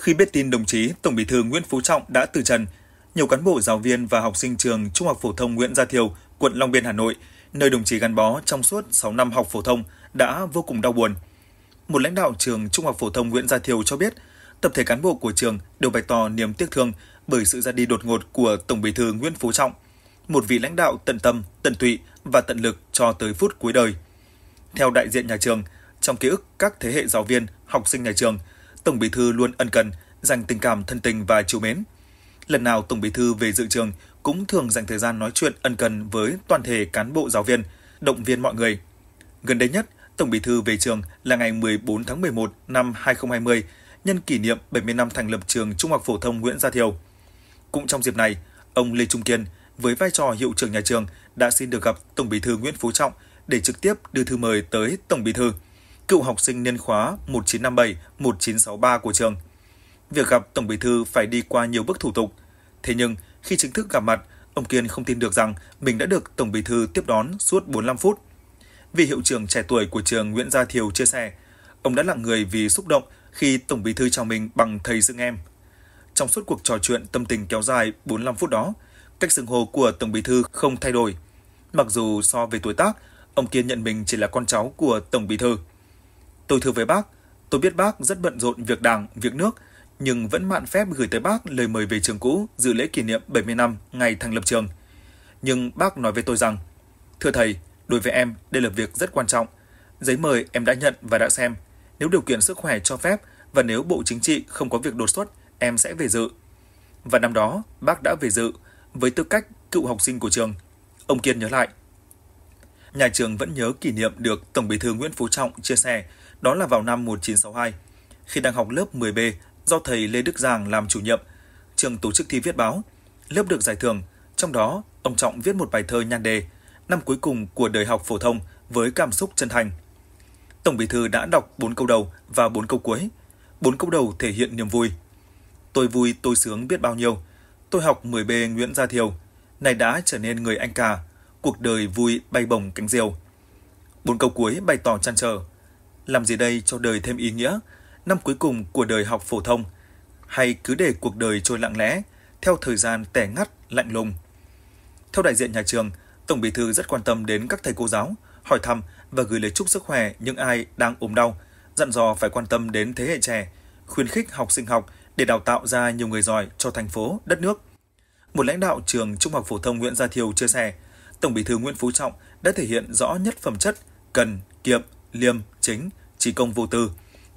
Khi biết tin đồng chí Tổng Bí thư Nguyễn Phú Trọng đã từ trần, nhiều cán bộ giáo viên và học sinh trường Trung học phổ thông Nguyễn Gia Thiều, quận Long Biên, Hà Nội, nơi đồng chí gắn bó trong suốt 6 năm học phổ thông đã vô cùng đau buồn. Một lãnh đạo trường Trung học phổ thông Nguyễn Gia Thiều cho biết, tập thể cán bộ của trường đều bày tỏ niềm tiếc thương bởi sự ra đi đột ngột của Tổng Bí thư Nguyễn Phú Trọng, một vị lãnh đạo tận tâm, tận tụy và tận lực cho tới phút cuối đời. Theo đại diện nhà trường, trong ký ức các thế hệ giáo viên, học sinh nhà trường – Tổng Bí thư luôn ân cần, dành tình cảm thân tình và chiều mến. Lần nào Tổng Bí thư về dự trường cũng thường dành thời gian nói chuyện ân cần với toàn thể cán bộ giáo viên, động viên mọi người. Gần đây nhất, Tổng Bí thư về trường là ngày 14 tháng 11 năm 2020, nhân kỷ niệm 70 năm thành lập trường Trung học phổ thông Nguyễn Gia Thiều. Cũng trong dịp này, ông Lê Trung Kiên với vai trò hiệu trưởng nhà trường đã xin được gặp Tổng Bí thư Nguyễn Phú Trọng để trực tiếp đưa thư mời tới Tổng Bí thư cựu học sinh niên khóa 1957-1963 của trường. Việc gặp Tổng Bí thư phải đi qua nhiều bước thủ tục. Thế nhưng, khi chính thức gặp mặt, ông Kiên không tin được rằng mình đã được Tổng Bí thư tiếp đón suốt 45 phút. Vì hiệu trưởng trẻ tuổi của trường Nguyễn Gia Thiều chia sẻ, ông đã lặng người vì xúc động khi Tổng Bí thư chào mình bằng thầy dưng em. Trong suốt cuộc trò chuyện tâm tình kéo dài 45 phút đó, cách xưng hô của Tổng Bí thư không thay đổi. Mặc dù so về tuổi tác, ông Kiên nhận mình chỉ là con cháu của Tổng Bí thư. Tôi thưa với bác, tôi biết bác rất bận rộn việc đảng, việc nước, nhưng vẫn mạn phép gửi tới bác lời mời về trường cũ dự lễ kỷ niệm 70 năm ngày thành lập trường. Nhưng bác nói với tôi rằng, thưa thầy, đối với em đây là việc rất quan trọng. Giấy mời em đã nhận và đã xem. Nếu điều kiện sức khỏe cho phép và nếu Bộ Chính trị không có việc đột xuất, em sẽ về dự. Và năm đó, bác đã về dự với tư cách cựu học sinh của trường. Ông Kiên nhớ lại. Nhà trường vẫn nhớ kỷ niệm được Tổng Bí thư Nguyễn Phú Trọng chia sẻ đó là vào năm 1962. Khi đang học lớp 10B do thầy Lê Đức Giang làm chủ nhiệm, trường tổ chức thi viết báo, lớp được giải thưởng, trong đó ông Trọng viết một bài thơ nhan đề Năm cuối cùng của đời học phổ thông với cảm xúc chân thành. Tổng Bí thư đã đọc 4 câu đầu và 4 câu cuối. 4 câu đầu thể hiện niềm vui. Tôi vui, tôi sướng biết bao nhiêu. Tôi học 10B Nguyễn Gia Thiều, này đã trở nên người anh cả, cuộc đời vui bay bổng cánh diều. Bốn câu cuối bày tỏ chăn trở làm gì đây cho đời thêm ý nghĩa, năm cuối cùng của đời học phổ thông, hay cứ để cuộc đời trôi lặng lẽ, theo thời gian tẻ ngắt, lạnh lùng. Theo đại diện nhà trường, Tổng Bí thư rất quan tâm đến các thầy cô giáo, hỏi thăm và gửi lời chúc sức khỏe những ai đang ốm đau, dặn dò phải quan tâm đến thế hệ trẻ, khuyến khích học sinh học để đào tạo ra nhiều người giỏi cho thành phố, đất nước. Một lãnh đạo trường Trung học phổ thông Nguyễn Gia Thiều chia sẻ, Tổng Bí thư Nguyễn Phú Trọng đã thể hiện rõ nhất phẩm chất cần, kiệm, liêm, chính, trí công vô tư,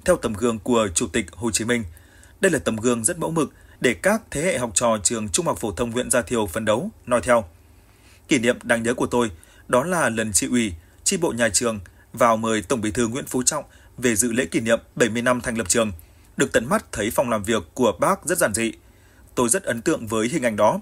theo tầm gương của Chủ tịch Hồ Chí Minh. Đây là tầm gương rất mẫu mực để các thế hệ học trò trường Trung học phổ thông huyện Gia Thiều phấn đấu, noi theo. Kỷ niệm đáng nhớ của tôi đó là lần chị ủy, Tri bộ nhà trường vào mời Tổng Bí thư Nguyễn Phú Trọng về dự lễ kỷ niệm 70 năm thành lập trường, được tận mắt thấy phòng làm việc của bác rất giản dị. Tôi rất ấn tượng với hình ảnh đó.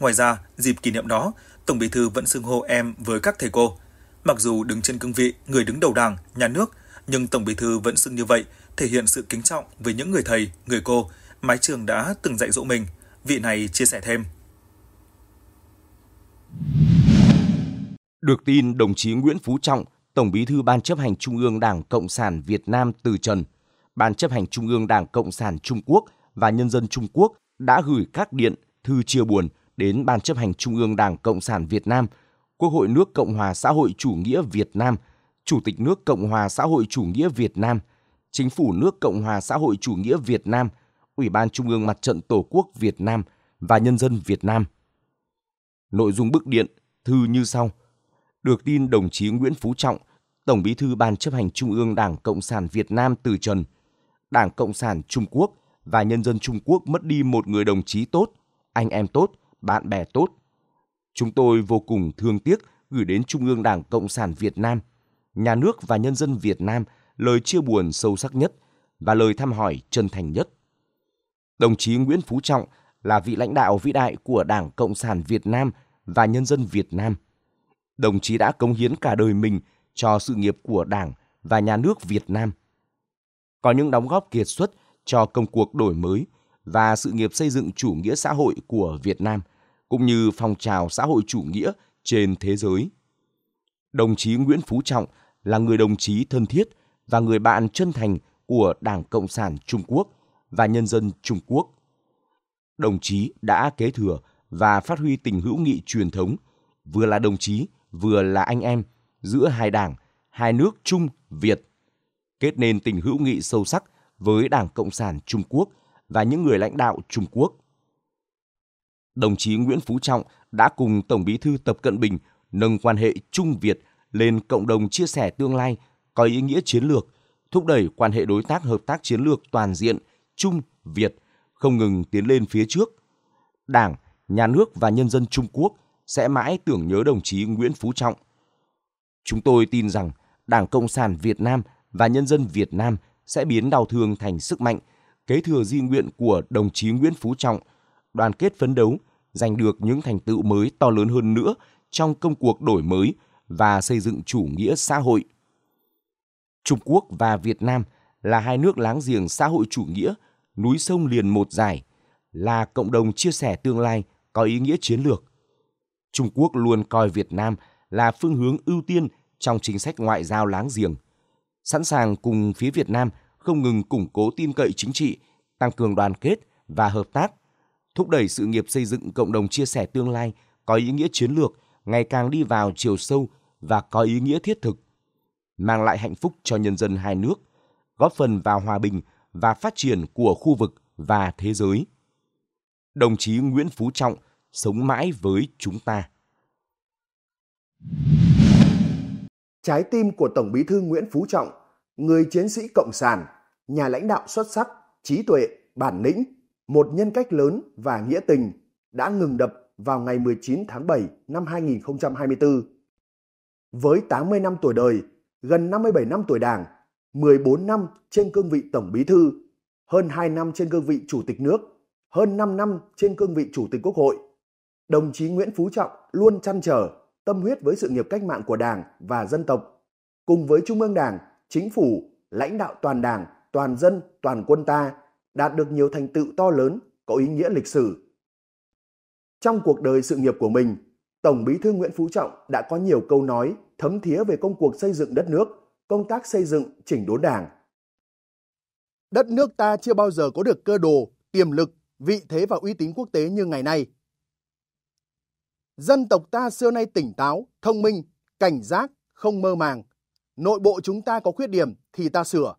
Ngoài ra, dịp kỷ niệm đó, Tổng Bí thư vẫn xưng hô em với các thầy cô. Mặc dù đứng trên cương vị người đứng đầu đảng, nhà nước, nhưng Tổng Bí Thư vẫn xưng như vậy, thể hiện sự kính trọng với những người thầy, người cô, mái trường đã từng dạy dỗ mình. Vị này chia sẻ thêm. Được tin, đồng chí Nguyễn Phú Trọng, Tổng Bí thư Ban chấp hành Trung ương Đảng Cộng sản Việt Nam từ trần, Ban chấp hành Trung ương Đảng Cộng sản Trung Quốc và Nhân dân Trung Quốc đã gửi các điện, thư chia buồn đến Ban chấp hành Trung ương Đảng Cộng sản Việt Nam – Quốc hội nước Cộng hòa xã hội chủ nghĩa Việt Nam, Chủ tịch nước Cộng hòa xã hội chủ nghĩa Việt Nam, Chính phủ nước Cộng hòa xã hội chủ nghĩa Việt Nam, Ủy ban Trung ương Mặt trận Tổ quốc Việt Nam và Nhân dân Việt Nam. Nội dung bức điện thư như sau. Được tin đồng chí Nguyễn Phú Trọng, Tổng Bí thư Ban chấp hành Trung ương Đảng Cộng sản Việt Nam từ trần. Đảng Cộng sản Trung Quốc và nhân dân Trung Quốc mất đi một người đồng chí tốt, anh em tốt, bạn bè tốt, Chúng tôi vô cùng thương tiếc gửi đến Trung ương Đảng Cộng sản Việt Nam, nhà nước và nhân dân Việt Nam lời chia buồn sâu sắc nhất và lời thăm hỏi chân thành nhất. Đồng chí Nguyễn Phú Trọng là vị lãnh đạo vĩ đại của Đảng Cộng sản Việt Nam và nhân dân Việt Nam. Đồng chí đã cống hiến cả đời mình cho sự nghiệp của Đảng và nhà nước Việt Nam. Có những đóng góp kiệt xuất cho công cuộc đổi mới và sự nghiệp xây dựng chủ nghĩa xã hội của Việt Nam – cũng như phong trào xã hội chủ nghĩa trên thế giới. Đồng chí Nguyễn Phú Trọng là người đồng chí thân thiết và người bạn chân thành của Đảng Cộng sản Trung Quốc và nhân dân Trung Quốc. Đồng chí đã kế thừa và phát huy tình hữu nghị truyền thống, vừa là đồng chí vừa là anh em giữa hai đảng, hai nước Trung, Việt, kết nên tình hữu nghị sâu sắc với Đảng Cộng sản Trung Quốc và những người lãnh đạo Trung Quốc đồng chí Nguyễn Phú Trọng đã cùng Tổng Bí thư Tập Cận Bình nâng quan hệ Trung Việt lên cộng đồng chia sẻ tương lai có ý nghĩa chiến lược, thúc đẩy quan hệ đối tác hợp tác chiến lược toàn diện Trung Việt không ngừng tiến lên phía trước. Đảng, nhà nước và nhân dân Trung Quốc sẽ mãi tưởng nhớ đồng chí Nguyễn Phú Trọng. Chúng tôi tin rằng Đảng Cộng sản Việt Nam và nhân dân Việt Nam sẽ biến đau thương thành sức mạnh, kế thừa di nguyện của đồng chí Nguyễn Phú Trọng – đoàn kết phấn đấu, giành được những thành tựu mới to lớn hơn nữa trong công cuộc đổi mới và xây dựng chủ nghĩa xã hội. Trung Quốc và Việt Nam là hai nước láng giềng xã hội chủ nghĩa, núi sông liền một dài, là cộng đồng chia sẻ tương lai có ý nghĩa chiến lược. Trung Quốc luôn coi Việt Nam là phương hướng ưu tiên trong chính sách ngoại giao láng giềng, sẵn sàng cùng phía Việt Nam không ngừng củng cố tin cậy chính trị, tăng cường đoàn kết và hợp tác thúc đẩy sự nghiệp xây dựng cộng đồng chia sẻ tương lai có ý nghĩa chiến lược, ngày càng đi vào chiều sâu và có ý nghĩa thiết thực, mang lại hạnh phúc cho nhân dân hai nước, góp phần vào hòa bình và phát triển của khu vực và thế giới. Đồng chí Nguyễn Phú Trọng sống mãi với chúng ta. Trái tim của Tổng Bí thư Nguyễn Phú Trọng, người chiến sĩ cộng sản, nhà lãnh đạo xuất sắc, trí tuệ, bản lĩnh, một nhân cách lớn và nghĩa tình đã ngừng đập vào ngày 19 tháng 7 năm 2024. Với 80 năm tuổi đời, gần 57 năm tuổi đảng, 14 năm trên cương vị Tổng Bí Thư, hơn 2 năm trên cương vị Chủ tịch nước, hơn 5 năm trên cương vị Chủ tịch Quốc hội, đồng chí Nguyễn Phú Trọng luôn chăn trở, tâm huyết với sự nghiệp cách mạng của Đảng và dân tộc. Cùng với Trung ương Đảng, Chính phủ, lãnh đạo toàn Đảng, toàn dân, toàn quân ta – đạt được nhiều thành tựu to lớn có ý nghĩa lịch sử. Trong cuộc đời sự nghiệp của mình, Tổng Bí thư Nguyễn Phú Trọng đã có nhiều câu nói thấm thía về công cuộc xây dựng đất nước, công tác xây dựng chỉnh đốn đảng. Đất nước ta chưa bao giờ có được cơ đồ, tiềm lực, vị thế và uy tín quốc tế như ngày nay. Dân tộc ta xưa nay tỉnh táo, thông minh, cảnh giác, không mơ màng. Nội bộ chúng ta có khuyết điểm thì ta sửa,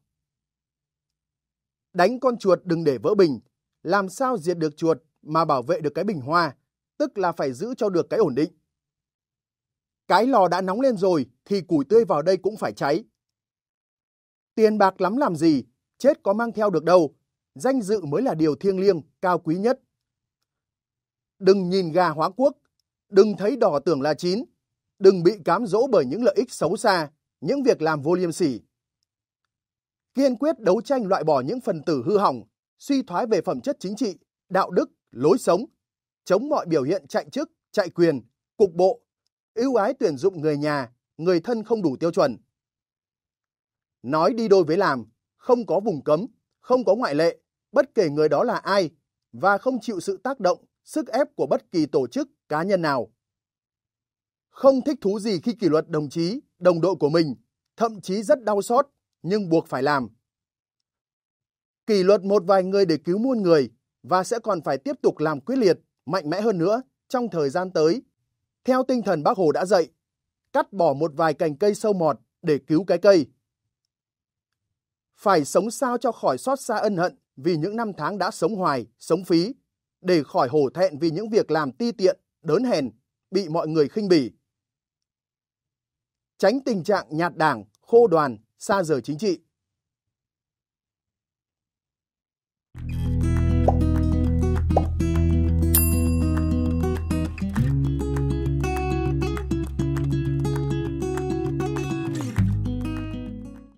Đánh con chuột đừng để vỡ bình, làm sao diệt được chuột mà bảo vệ được cái bình hoa, tức là phải giữ cho được cái ổn định. Cái lò đã nóng lên rồi thì củi tươi vào đây cũng phải cháy. Tiền bạc lắm làm gì, chết có mang theo được đâu, danh dự mới là điều thiêng liêng, cao quý nhất. Đừng nhìn gà hóa quốc, đừng thấy đỏ tưởng là chín, đừng bị cám dỗ bởi những lợi ích xấu xa, những việc làm vô liêm sỉ kiên quyết đấu tranh loại bỏ những phần tử hư hỏng, suy thoái về phẩm chất chính trị, đạo đức, lối sống, chống mọi biểu hiện chạy chức, chạy quyền, cục bộ, ưu ái tuyển dụng người nhà, người thân không đủ tiêu chuẩn. Nói đi đôi với làm, không có vùng cấm, không có ngoại lệ, bất kể người đó là ai và không chịu sự tác động, sức ép của bất kỳ tổ chức, cá nhân nào. Không thích thú gì khi kỷ luật đồng chí, đồng đội của mình, thậm chí rất đau xót nhưng buộc phải làm. Kỷ luật một vài người để cứu muôn người và sẽ còn phải tiếp tục làm quyết liệt, mạnh mẽ hơn nữa trong thời gian tới. Theo tinh thần bác Hồ đã dạy, cắt bỏ một vài cành cây sâu mọt để cứu cái cây. Phải sống sao cho khỏi xót xa ân hận vì những năm tháng đã sống hoài, sống phí, để khỏi hổ thẹn vì những việc làm ti tiện, đớn hèn, bị mọi người khinh bỉ. Tránh tình trạng nhạt đảng, khô đoàn, xa rời chính trị